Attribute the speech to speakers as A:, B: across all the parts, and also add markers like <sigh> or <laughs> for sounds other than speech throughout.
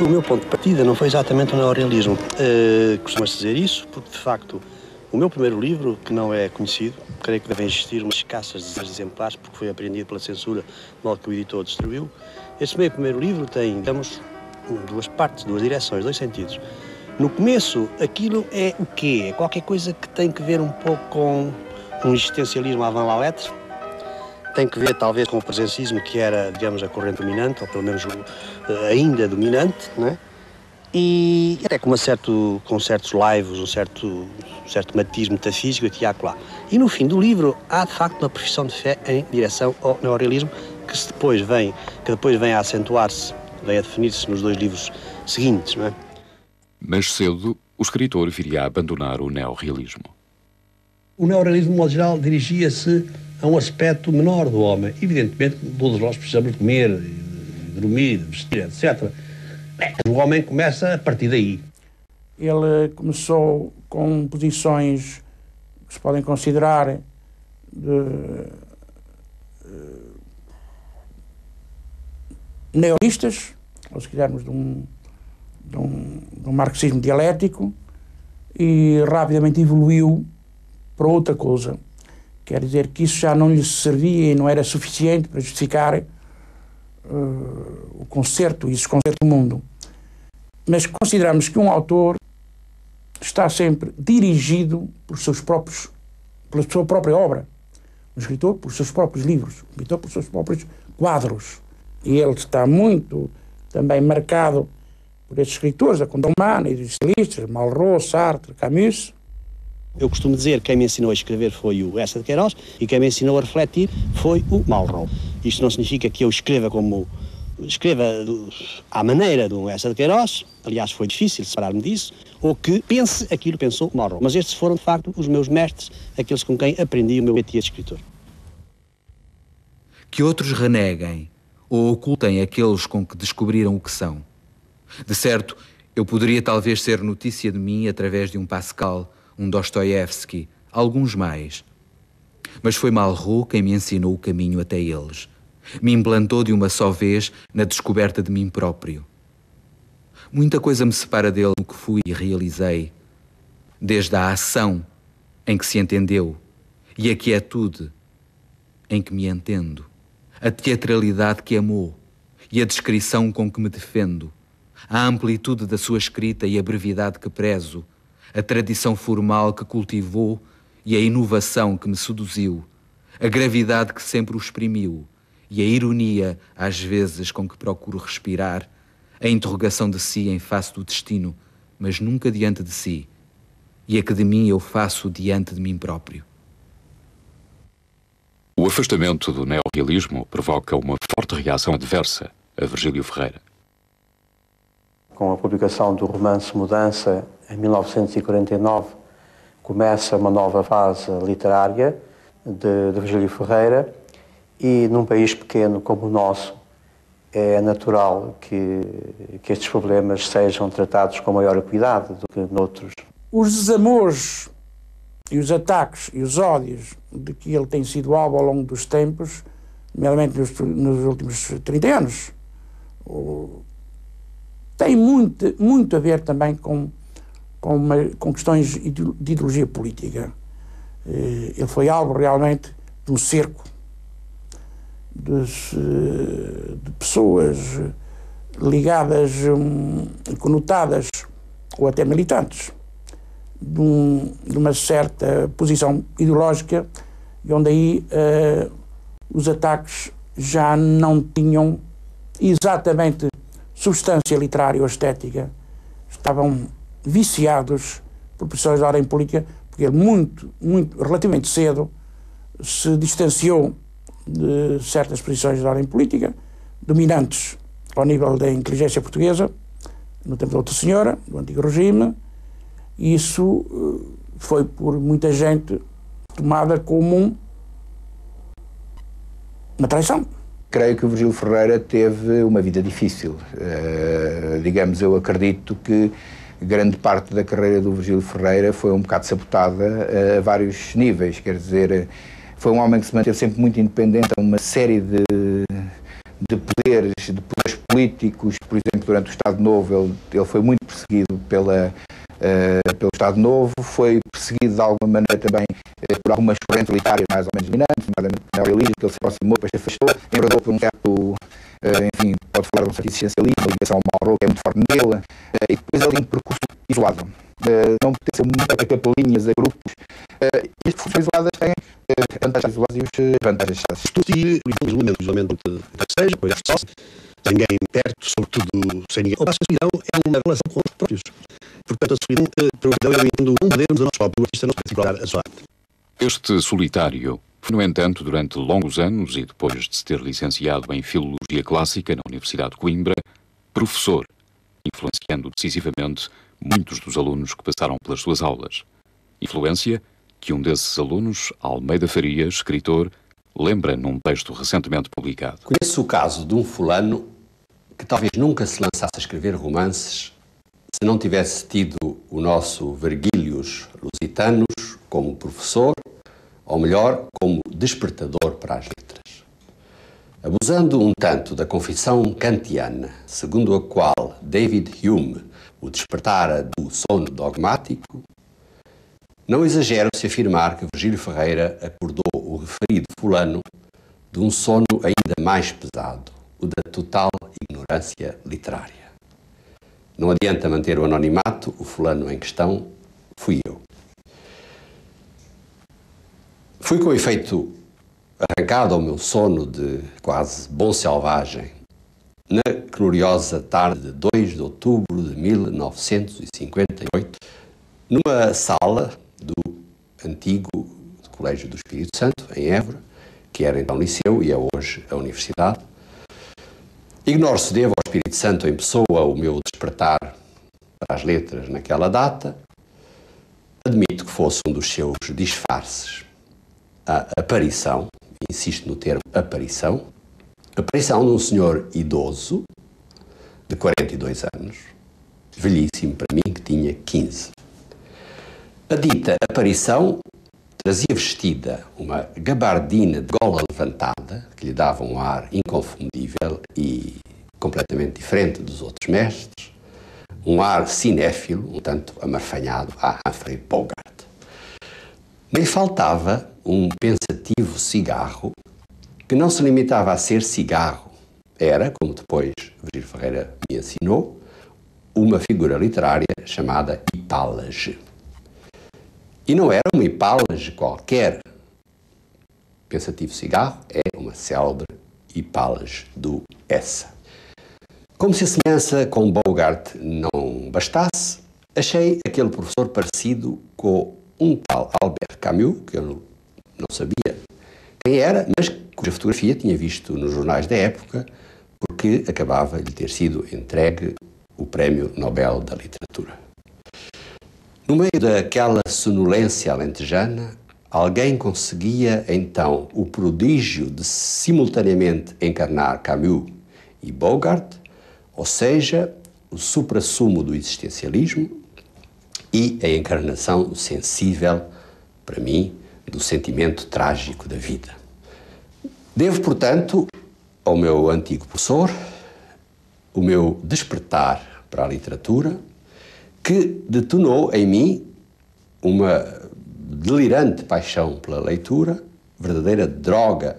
A: O meu ponto de partida não foi exatamente o neorrealismo. Uh, Costuma-se dizer isso, porque de facto o meu primeiro livro, que não é conhecido, creio que devem existir umas escassas de exemplares, porque foi apreendido pela censura, mal que o editor destruiu. Esse meu primeiro livro tem, digamos, duas partes, duas direções, dois sentidos. No começo, aquilo é o quê? É qualquer coisa que tem que ver um pouco com um existencialismo avant la lettre, tem que ver talvez com o presencismo que era, digamos, a corrente dominante, ou pelo menos eh, ainda dominante, né? e até com, uma certo, com certos laivos, um certo, um certo matiz metafísico aqui e acolá. E no fim do livro há de facto uma profissão de fé em direção ao neorealismo que depois vem, que depois vem a acentuar-se, vem a definir-se nos dois livros seguintes. Não é?
B: Mas cedo o escritor viria a abandonar o neorealismo.
A: O neorealismo, de modo geral, dirigia-se a um aspecto menor do homem. Evidentemente, todos nós precisamos comer, dormir, vestir, etc. O homem começa a partir daí.
C: Ele começou com posições que se podem considerar de eh, neonistas, ou se quisermos de um, de um, de um marxismo dialético, e rapidamente evoluiu para outra coisa, Quer dizer que isso já não lhe servia e não era suficiente para justificar uh, o concerto e esse concerto do mundo. Mas consideramos que um autor está sempre dirigido por seus próprios, pela sua própria obra. O escritor por seus próprios livros, um pintor por seus próprios quadros. E ele está muito também marcado por esses escritores da e dos estilistas, Malraux, Sartre, Camus, eu costumo dizer que quem me
A: ensinou a escrever foi o Essa de Queiroz e quem me ensinou a refletir foi o Malraux. Isto não significa que eu escreva como escreva à maneira do Essa de Queiroz, aliás foi difícil separar-me disso, ou que pense aquilo que pensou Malraux. Mas estes foram de facto os meus mestres, aqueles com quem aprendi o meu métier de escritor.
D: Que outros reneguem ou ocultem aqueles com que descobriram o que são. De certo, eu poderia talvez ser notícia de mim através de um Pascal um Dostoiévski, alguns mais. Mas foi Malraux quem me ensinou o caminho até eles. Me implantou de uma só vez na descoberta de mim próprio. Muita coisa me separa dele no que fui e realizei, desde a ação em que se entendeu e a quietude em que me entendo, a teatralidade que amou e a descrição com que me defendo, a amplitude da sua escrita e a brevidade que prezo a tradição formal que cultivou e a inovação que me seduziu, a gravidade que sempre o exprimiu e a ironia, às vezes, com que procuro respirar, a interrogação de si em face do destino, mas nunca diante de si, e a que de mim eu faço diante de mim próprio.
B: O afastamento do neorrealismo provoca uma forte reação adversa a Virgílio Ferreira.
E: Com a publicação do romance Mudança, em 1949 começa uma nova fase literária de, de Virgílio Ferreira e num país pequeno como o nosso é natural que, que estes problemas sejam tratados com maior cuidado do que noutros.
C: Os desamores e os ataques e os ódios de que ele tem sido alvo ao longo dos tempos, nomeadamente nos, nos últimos 30 anos, tem muito, muito a ver também com com, uma, com questões de ideologia política. Eh, ele foi alvo realmente de um cerco de, eh, de pessoas ligadas, hum, conotadas ou até militantes, de, um, de, uma certa posição ideológica, e onde aí uh, os ataques já não tinham exatamente substância literária ou estética, estavam viciados por pressões da área política, porque ele é muito, muito, relativamente cedo, se distanciou de certas posições da área política, dominantes ao nível da inteligência portuguesa, no tempo da Outra Senhora, do antigo regime, e isso eh, foi por muita gente tomada como uma traição. Creio
D: que o Virgílio Ferreira teve uma vida difícil. Uh, digamos, eu acredito que grande parte da carreira do Virgílio Ferreira foi um bocado sabotada a vários níveis, quer dizer, foi um homem que se manteve sempre muito independente a uma série de, de poderes, de poderes políticos, por exemplo, durante o Estado Novo ele, ele foi muito perseguido pela, uh, pelo Estado Novo, foi perseguido de alguma maneira também uh, por algumas correntes militares mais ou menos dominantes, nomeadamente o que ele se aproximou, depois se afastou, enredou por um certo eh, enfim, pode falar de um certo existencialismo, a ligação ao Mauro, que é muito forte nele, eh, e depois ele tem um percurso isolado. Eh, não pertence muito a capelinhas, a grupos. e as
A: funções isoladas têm vantagens isoladas e os vantagens isoladas. Estudo e isolamento, isolamento que seja, coisa só, sem ninguém perto, sobretudo sem ninguém. O passo a solidão é uma relação com os próprios. Portanto, a solidão, uh, eu entendo é um poder, mas nós próprios, o artista não se pode explorar a sua arte.
B: Este solitário no entanto, durante longos anos e depois de se ter licenciado em Filologia Clássica na Universidade de Coimbra, professor, influenciando decisivamente muitos dos alunos que passaram pelas suas aulas. Influência que um desses alunos, Almeida Faria, escritor, lembra num texto recentemente publicado. Conheço o caso de um fulano que talvez nunca se lançasse a escrever romances
F: se não tivesse tido o nosso Verguílios Lusitanos como professor ou melhor, como despertador para as letras. Abusando um tanto da confissão kantiana, segundo a qual David Hume o despertara do sono dogmático, não exagero se afirmar que Virgílio Ferreira acordou o referido fulano de um sono ainda mais pesado, o da total ignorância literária. Não adianta manter o anonimato, o fulano em questão fui eu. Fui com efeito arrancado ao meu sono de quase bom selvagem, na gloriosa tarde de 2 de outubro de 1958, numa sala do antigo Colégio do Espírito Santo, em Évora, que era então liceu e é hoje a universidade. Ignoro se devo ao Espírito Santo em pessoa o meu despertar para as letras naquela data. Admito que fosse um dos seus disfarces a aparição, insisto no termo aparição, aparição de um senhor idoso, de 42 anos, velhíssimo para mim, que tinha 15. A dita aparição trazia vestida uma gabardina de gola levantada, que lhe dava um ar inconfundível e completamente diferente dos outros mestres, um ar cinéfilo, um tanto amarfanhado a Humphrey Bogart. Nem faltava um pensativo cigarro que não se limitava a ser cigarro. Era, como depois Virgílio Ferreira me ensinou, uma figura literária chamada Hipálage. E não era uma Hipálage qualquer. Pensativo cigarro é uma célebre Hipálage do Essa. Como se a semelhança com Bogart não bastasse, achei aquele professor parecido com um tal Albert Camus, que eu não sabia quem era, mas cuja fotografia tinha visto nos jornais da época, porque acabava de ter sido entregue o Prémio Nobel da Literatura. No meio daquela sonolência alentejana, alguém conseguia então o prodígio de simultaneamente encarnar Camus e Bogart, ou seja, o suprassumo do existencialismo e a encarnação sensível, para mim, do sentimento trágico da vida. Devo, portanto, ao meu antigo professor, o meu despertar para a literatura, que detonou em mim uma delirante paixão pela leitura, verdadeira droga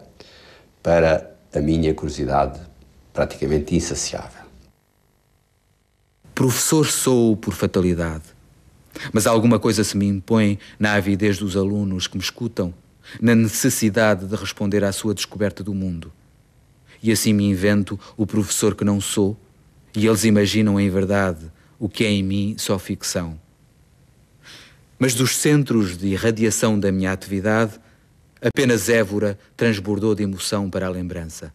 F: para a minha curiosidade
D: praticamente insaciável. Professor sou por fatalidade mas alguma coisa se me impõe na avidez dos alunos que me escutam, na necessidade de responder à sua descoberta do mundo. E assim me invento o professor que não sou, e eles imaginam em verdade o que é em mim só ficção. Mas dos centros de irradiação da minha atividade, apenas Évora transbordou de emoção para a lembrança.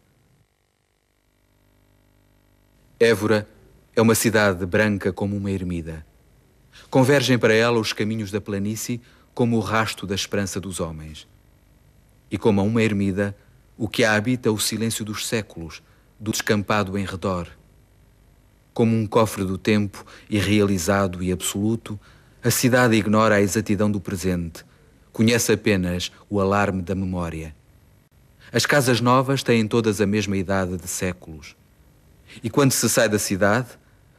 D: Évora é uma cidade branca como uma ermida Convergem para ela os caminhos da planície como o rasto da esperança dos homens. E como a uma ermida, o que a habita o silêncio dos séculos, do descampado em redor. Como um cofre do tempo, irrealizado e absoluto, a cidade ignora a exatidão do presente, conhece apenas o alarme da memória. As casas novas têm todas a mesma idade de séculos. E quando se sai da cidade,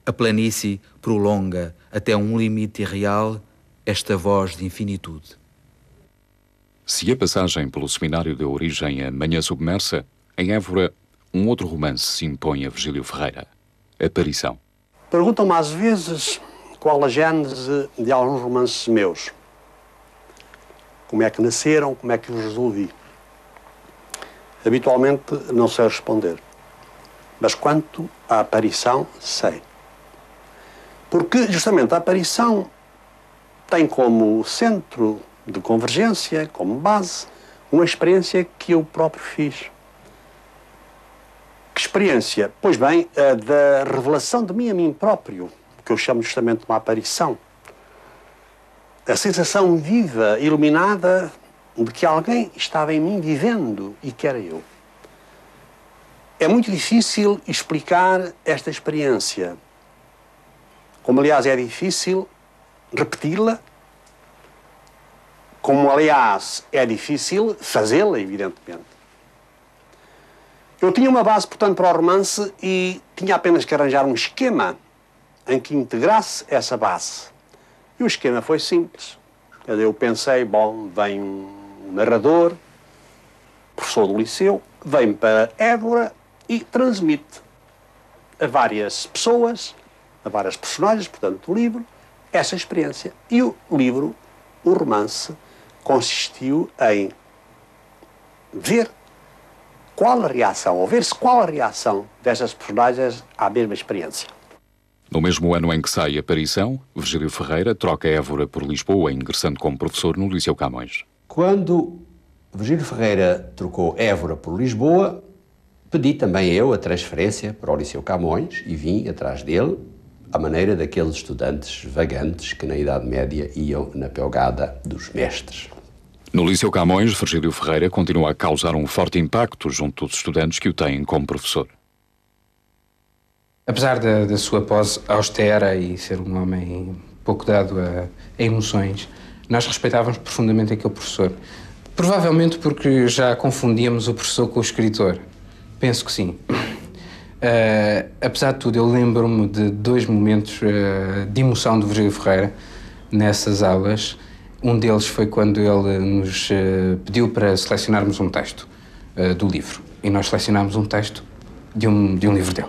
D: a planície prolonga até um limite irreal esta voz de infinitude.
B: Se a passagem pelo seminário deu origem a Manhã Submersa, em Évora, um outro romance se impõe a Virgílio Ferreira, Aparição.
A: Perguntam-me às vezes qual a gênese de alguns romances meus. Como é que nasceram, como é que os resolvi. Habitualmente não sei responder, mas quanto à aparição, sei. Porque justamente a aparição tem como centro de convergência, como base, uma experiência que eu próprio fiz. Que experiência? Pois bem, a da revelação de mim a mim próprio, que eu chamo justamente de uma aparição. A sensação viva, iluminada, de que alguém estava em mim vivendo e que era eu. É muito difícil explicar esta experiência, como aliás é difícil repeti-la, como aliás é difícil fazê-la, evidentemente. Eu tinha uma base, portanto, para o romance e tinha apenas que arranjar um esquema em que integrasse essa base. E o esquema foi simples. Eu pensei, bom, vem um narrador, professor do liceu, vem para Évora e transmite a várias pessoas a várias personagens, portanto, do livro, essa experiência. E o livro, o romance, consistiu em ver qual a reação, ou ver-se qual a reação dessas personagens à mesma experiência.
B: No mesmo ano em que sai a aparição, Virgílio Ferreira troca Évora por Lisboa, ingressando como professor no Liceu Camões.
F: Quando Virgílio Ferreira trocou Évora por Lisboa, pedi também eu a transferência para o Liceu Camões e vim atrás dele à maneira daqueles estudantes vagantes que na Idade Média iam na pegada dos mestres.
B: No Liceu Camões, Virgílio Ferreira continua a causar um forte impacto junto dos estudantes que o têm como professor.
G: Apesar da, da sua pose austera e ser um homem pouco dado a, a emoções, nós respeitávamos profundamente aquele professor. Provavelmente porque já confundíamos o professor com o escritor. Penso que sim. Uh, apesar de tudo, eu lembro-me de dois momentos uh, de emoção do Virgílio Ferreira nessas aulas. Um deles foi quando ele nos uh, pediu para selecionarmos um texto do livro. E nós selecionámos um texto de um, de um livro dele.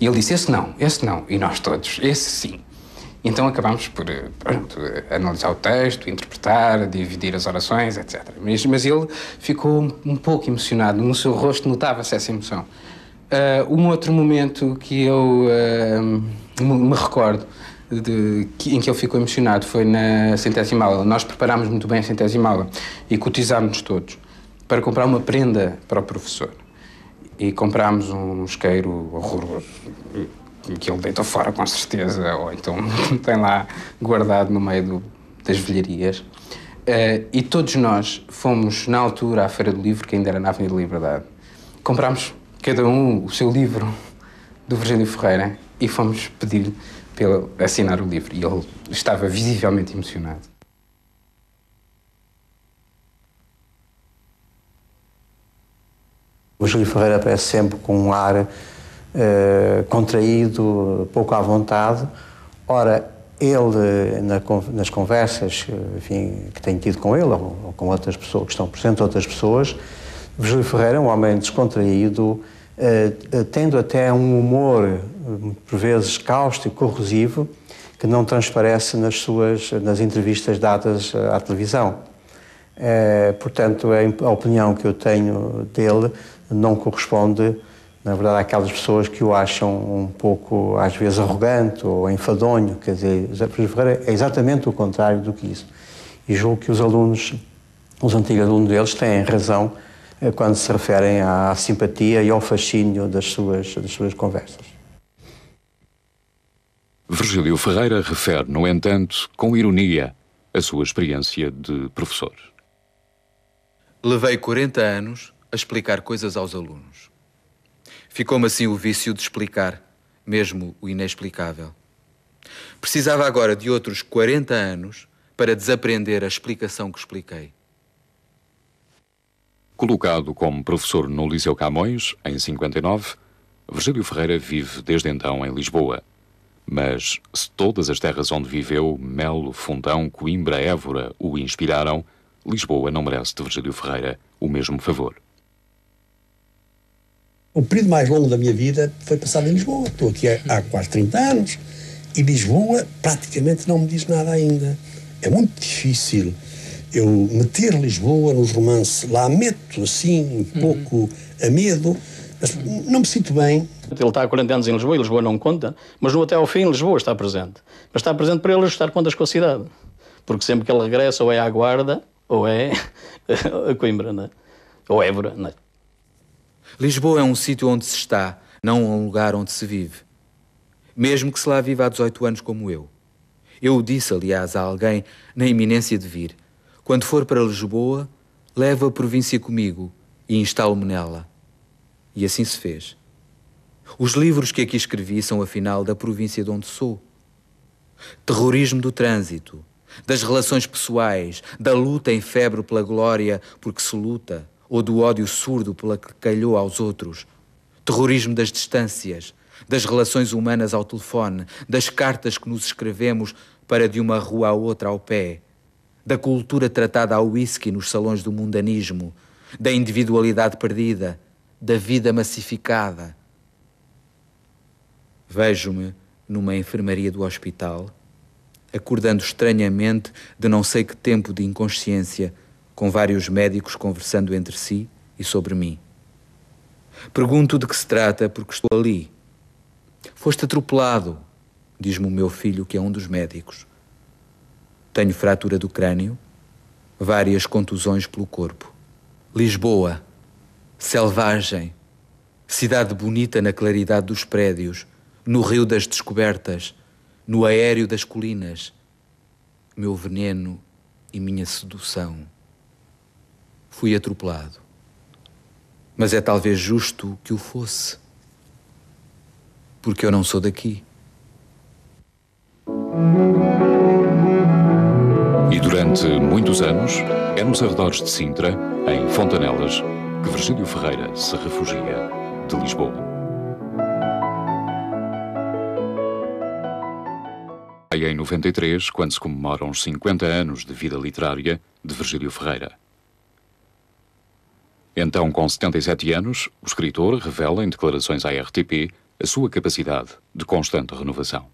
G: E ele disse: Esse não, esse não. E nós todos, esse sim. Então acabámos por pronto, analisar o texto, interpretar, dividir as orações, etc. Mas, mas ele ficou um pouco emocionado, no seu rosto notava-se essa emoção. Uh, um outro momento que eu uh, me recordo de, que, em que eu ficou emocionado foi na centésima aula. Nós preparámos muito bem a centésima aula e cotizámos todos para comprar uma prenda para o professor. E comprámos um mosqueiro horroroso que ele deitou fora, com certeza, ou então <laughs> tem lá guardado no meio do, das velharias. Uh, e todos nós fomos, na altura, à Feira do Livro, que ainda era na Avenida da Liberdade. Comprámos cada um o seu livro do Virgílio Ferreira e fomos pedir-lhe para ele assinar o livro. E ele estava visivelmente emocionado.
E: O Júlio Ferreira aparece sempre com um ar eh, contraído, pouco à vontade. Ora, ele, na, nas conversas eh, enfim, que tenho tido com ele ou, ou com outras pessoas, que estão presentes outras pessoas, Virgílio Ferreira é um homem descontraído, eh, eh, tendo até um humor, eh, por vezes, cáustico, corrosivo, que não transparece nas suas nas entrevistas dadas à televisão. É, portanto, a opinião que eu tenho dele não corresponde, na verdade, àquelas pessoas que o acham um pouco, às vezes, arrogante ou enfadonho. Quer dizer, José Ferreira é exatamente o contrário do que isso. E julgo que os alunos, os antigos alunos deles, têm razão eh, quando se referem à simpatia e ao fascínio das suas, das suas conversas.
B: Virgílio Ferreira refere, no entanto, com ironia, a sua experiência de professor.
D: Levei 40 anos a explicar coisas aos alunos. Ficou-me assim o vício de explicar, mesmo o inexplicável. Precisava agora de outros 40 anos para desaprender a explicação que expliquei.
B: Colocado como professor no Liceu Camões, em 59, Virgílio Ferreira vive desde então em Lisboa. Mas se todas as terras onde viveu, Melo, Fundão, Coimbra, Évora, o inspiraram, Lisboa não merece de Virgílio Ferreira o mesmo favor.
A: O período mais longo da minha vida foi passado em Lisboa. Estou aqui há quase 30 anos e Lisboa praticamente não me diz nada ainda. É muito difícil eu meter Lisboa nos romances lá meto assim um uhum. pouco a medo, mas não me
H: sinto bem. Ele está há 40 anos em Lisboa e Lisboa não conta, mas no até ao fim Lisboa está presente. Mas está presente para ele estar contas com a cidade, porque sempre que ele regressa ou é à Guarda ou é <laughs> a Coimbra, é? ou Évora. É?
D: Lisboa é um sítio onde se está, não um lugar onde se vive. Mesmo que se lá viva há 18 anos como eu. Eu disse, aliás, a alguém na iminência de vir quando for para Lisboa, levo a província comigo e instalo-me nela. E assim se fez. Os livros que aqui escrevi são, afinal, da província de onde sou. Terrorismo do trânsito, das relações pessoais, da luta em febre pela glória porque se luta, ou do ódio surdo pela que calhou aos outros. Terrorismo das distâncias, das relações humanas ao telefone, das cartas que nos escrevemos para de uma rua à outra ao pé da cultura tratada ao whisky nos salões do mundanismo, da individualidade perdida, da vida massificada. Vejo-me numa enfermaria do hospital, acordando estranhamente de não sei que tempo de inconsciência, com vários médicos conversando entre si e sobre mim. Pergunto de que se trata porque estou ali. Foste atropelado, diz-me o meu filho, que é um dos médicos. Tenho fratura do crânio, várias contusões pelo corpo. Lisboa, selvagem, cidade bonita na claridade dos prédios, no rio das descobertas, no aéreo das colinas. Meu veneno e minha sedução. Fui atropelado. Mas é talvez justo que o fosse,
B: porque eu não sou daqui. E durante muitos anos, é nos arredores de Sintra, em Fontanelas, que Virgílio Ferreira se refugia de Lisboa. Aí em 93, quando se comemoram os 50 anos de vida literária de Virgílio Ferreira. Então, com 77 anos, o escritor revela em declarações à RTP a sua capacidade de constante renovação.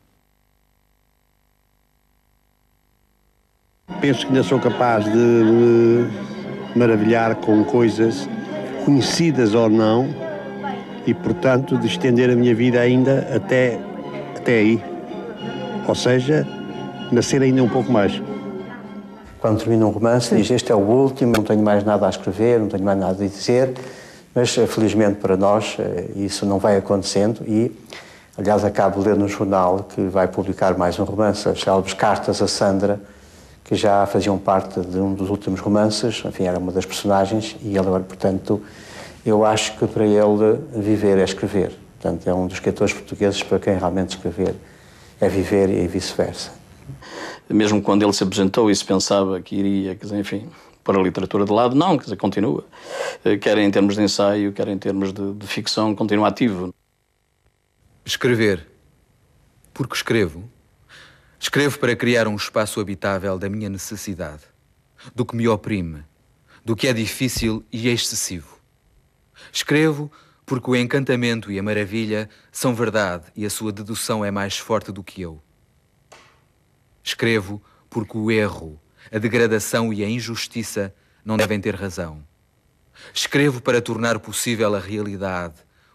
A: Penso que ainda sou capaz de me maravilhar com coisas conhecidas ou não e, portanto, de estender a minha vida ainda até, até aí. Ou seja,
E: nascer ainda um pouco mais. Quando termina um romance, diz: Este é o último, não tenho mais nada a escrever, não tenho mais nada a dizer. Mas, eh, felizmente para nós, eh, isso não vai acontecendo e. Aliás, acabo de ler no jornal que vai publicar mais um romance, as Cartas a Sandra, que já faziam parte de um dos últimos romances, enfim, era uma das personagens, e ele, portanto, eu acho que para ele viver é escrever. Portanto, é um dos escritores portugueses
H: para quem realmente escrever é viver e vice-versa. Mesmo quando ele se apresentou e se pensava que iria, quer dizer, enfim, pôr a literatura de lado, não, quer dizer, continua. Eh, quer em termos de ensaio, quer em termos de, de ficção, continua ativo. Escrever. Porque escrevo.
D: Escrevo para criar um espaço habitável da minha necessidade, do que me oprime, do que é difícil e excessivo. Escrevo porque o encantamento e a maravilha são verdade e a sua dedução é mais forte do que eu. Escrevo porque o erro, a degradação e a injustiça não devem ter razão. Escrevo para tornar possível a realidade,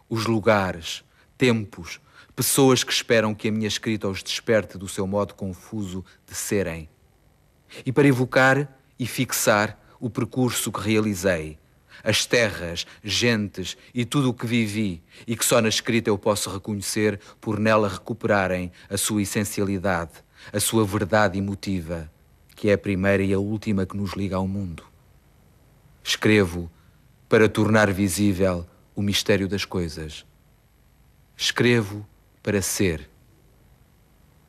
D: os lugares, tempos, Pessoas que esperam que a minha escrita os desperte do seu modo confuso de serem. E para evocar e fixar o percurso que realizei, as terras, gentes e tudo o que vivi e que só na escrita eu posso reconhecer por nela recuperarem a sua essencialidade, a sua verdade emotiva, que é a primeira e a última que nos liga ao mundo. Escrevo para tornar visível o mistério das coisas. Escrevo para ser.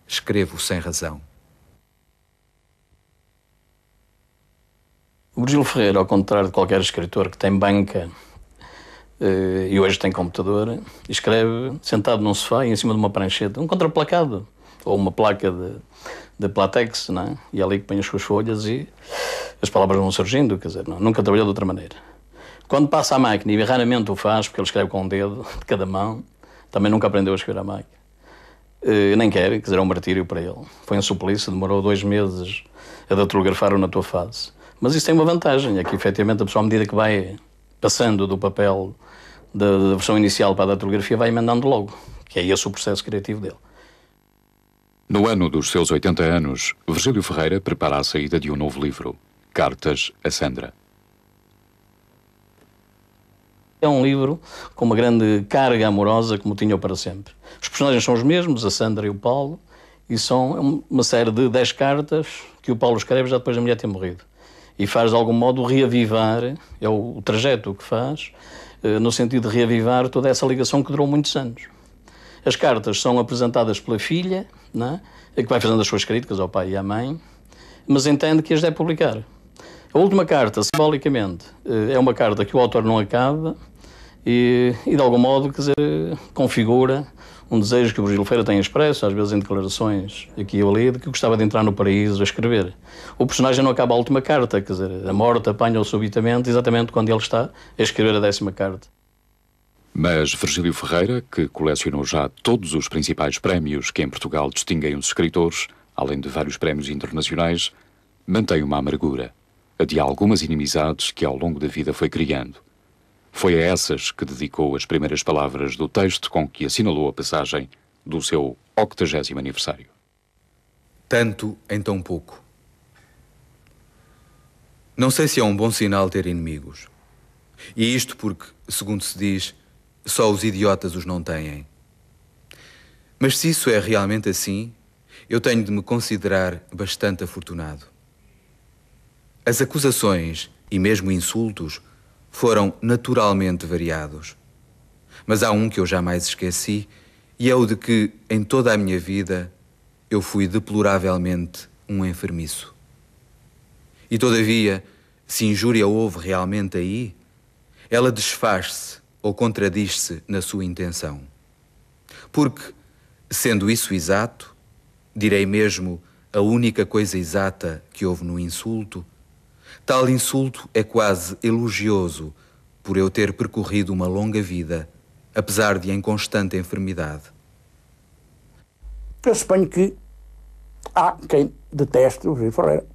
D: Escrevo sem razão.
H: O Virgílio Ferreira, ao contrário de qualquer escritor que tem banca eh, e hoje tem computador, escreve sentado num sofá e em cima de uma prancheta, um contraplacado, ou uma placa de, de platex, não é? e é ali que põe as suas folhas e as palavras vão surgindo, quer dizer, não, nunca trabalhou de outra maneira. Quando passa a máquina, e raramente o faz, porque ele escreve com um dedo de cada mão, também nunca aprendeu a escrever a máquina. Uh, nem quer, que será é um martírio para ele. Foi um suplício, demorou dois meses a datilografar-o na tua face. Mas isso tem uma vantagem, é que efetivamente a pessoa, à medida que vai passando do papel da, da versão inicial para a datilografia, vai emendando logo, que é esse o processo criativo dele.
B: No ano dos seus 80 anos, Virgílio Ferreira prepara a saída de um novo livro, Cartas a Sandra.
H: É um livro com uma grande carga amorosa, como tinha para sempre. Os personagens são os mesmos, a Sandra e o Paulo, e são uma série de dez cartas que o Paulo escreve já depois da mulher ter morrido. E faz, de algum modo, reavivar, é o, o trajeto que faz, eh, no sentido de reavivar toda essa ligação que durou muitos anos. As cartas são apresentadas pela filha, é? que vai fazendo as suas críticas ao pai e à mãe, mas entende que as deve publicar. A última carta, simbolicamente, eh, é uma carta que o autor não acaba, e, e de algum modo, quer dizer, configura um desejo que o Virgílio Feira tem expresso, às vezes em declarações aqui ou ali, de que gostava de entrar no paraíso a escrever. O personagem não acaba a última carta, quer dizer, a morte apanha-o subitamente, exatamente quando ele está a escrever a décima carta.
B: Mas Virgílio Ferreira, que colecionou já todos os principais prémios que em Portugal distinguem os escritores, além de vários prémios internacionais, mantém uma amargura, a de algumas inimizades que ao longo da vida foi criando. Foi a essas que dedicou as primeiras palavras do texto com que assinalou a passagem do seu 80 aniversário.
D: Tanto em tão pouco. Não sei se é um bom sinal ter inimigos. E isto porque, segundo se diz, só os idiotas os não têm. Mas se isso é realmente assim, eu tenho de me considerar bastante afortunado. As acusações e mesmo insultos foram naturalmente variados. Mas há um que eu jamais esqueci e é o de que, em toda a minha vida, eu fui deploravelmente um enfermiço. E todavia, se injúria houve realmente aí, ela desfaz-se ou contradiz-se na sua intenção. Porque, sendo isso exato, direi mesmo a única coisa exata que houve no insulto, Tal insulto é quase elogioso por eu ter percorrido uma longa vida, apesar de em
C: constante enfermidade. Eu suponho que há quem deteste o José Ferreira,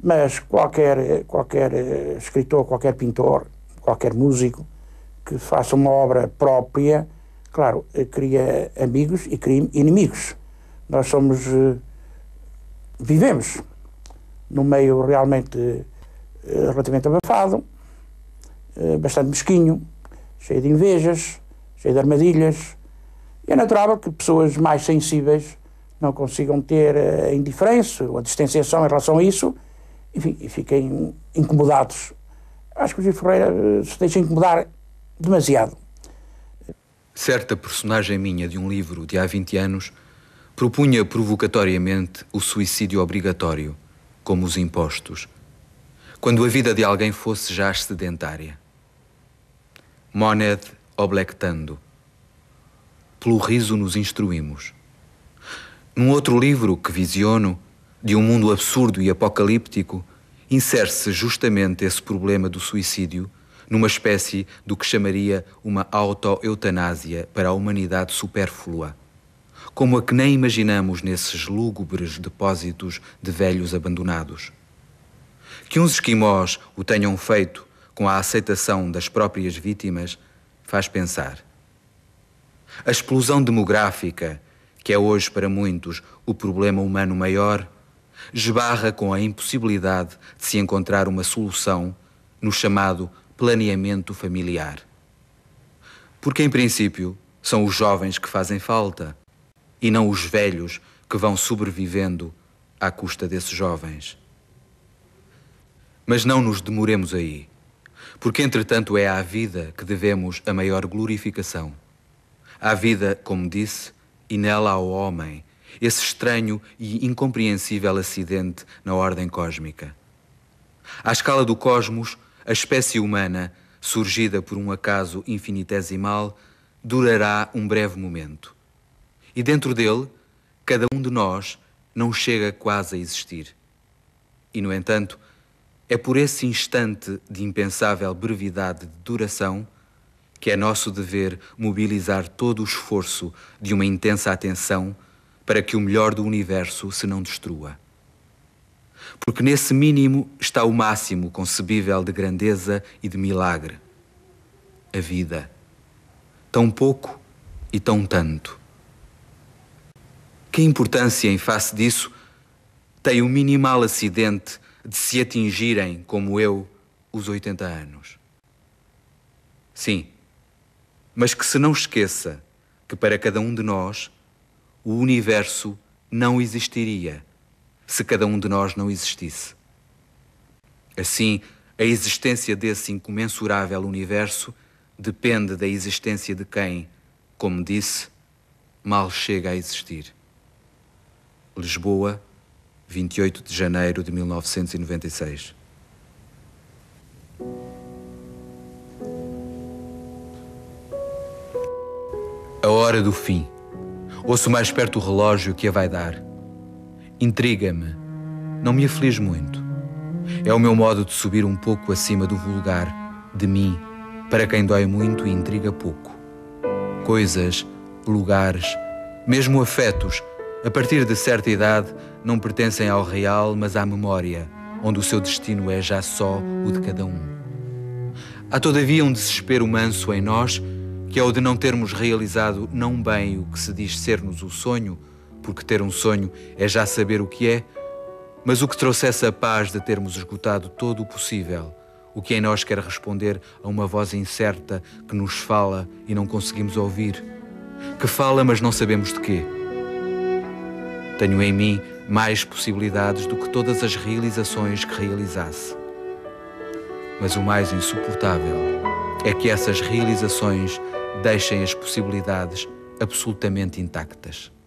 C: mas qualquer, qualquer eh, escritor, qualquer pintor, qualquer músico que faça uma obra própria, claro, eh, cria amigos e cria inimigos. Nós somos. Eh, vivemos no meio realmente eh, relativamente abafado, eh, bastante mesquinho, cheio de invejas, cheio de armadilhas. é natural que pessoas mais sensíveis não consigam ter a eh, indiferença ou a distanciação em relação a isso enfim, e fiquem incomodados. Acho que o Gil Ferreira se deixa incomodar demasiado.
D: Certa personagem minha de um livro de há 20 anos propunha provocatoriamente o suicídio obrigatório como os impostos, quando a vida de alguém fosse já sedentária. Moned oblectando. Pelo riso nos instruímos. Num outro livro que visiono, de um mundo absurdo e apocalíptico, insere-se justamente esse problema do suicídio numa espécie do que chamaria uma auto-eutanásia para a humanidade supérflua como a que nem imaginamos nesses lúgubres depósitos de velhos abandonados. Que uns esquimós o tenham feito com a aceitação das próprias vítimas faz pensar. A explosão demográfica, que é hoje para muitos o problema humano maior, esbarra com a impossibilidade de se encontrar uma solução no chamado planeamento familiar. Porque, em princípio, são os jovens que fazem falta e não os velhos que vão sobrevivendo à custa desses jovens. Mas não nos demoremos aí, porque entretanto é à vida que devemos a maior glorificação. À vida, como disse, e nela ao homem, esse estranho e incompreensível acidente na ordem cósmica. À escala do cosmos, a espécie humana, surgida por um acaso infinitesimal, durará um breve momento. E dentro dele, cada um de nós não chega quase a existir. E, no entanto, é por esse instante de impensável brevidade de duração que é nosso dever mobilizar todo o esforço de uma intensa atenção para que o melhor do universo se não destrua. Porque nesse mínimo está o máximo concebível de grandeza e de milagre a vida. Tão pouco e tão tanto. Que importância em face disso tem o minimal acidente de se atingirem, como eu, os 80 anos? Sim, mas que se não esqueça que para cada um de nós o universo não existiria se cada um de nós não existisse. Assim, a existência desse incomensurável universo depende da existência de quem, como disse, mal chega a existir. Lisboa, 28 de janeiro de 1996. A hora do fim. Ouço mais perto o relógio que a vai dar. Intriga-me. Não me aflige muito. É o meu modo de subir um pouco acima do vulgar, de mim, para quem dói muito e intriga pouco. Coisas, lugares, mesmo afetos, a partir de certa idade, não pertencem ao real, mas à memória, onde o seu destino é já só o de cada um. Há todavia um desespero manso em nós, que é o de não termos realizado não bem o que se diz ser-nos o sonho, porque ter um sonho é já saber o que é, mas o que trouxesse a paz de termos esgotado todo o possível, o que em nós quer responder a uma voz incerta que nos fala e não conseguimos ouvir, que fala, mas não sabemos de quê. Tenho em mim mais possibilidades do que todas as realizações que realizasse. Mas o mais insuportável é que essas realizações deixem as possibilidades absolutamente intactas.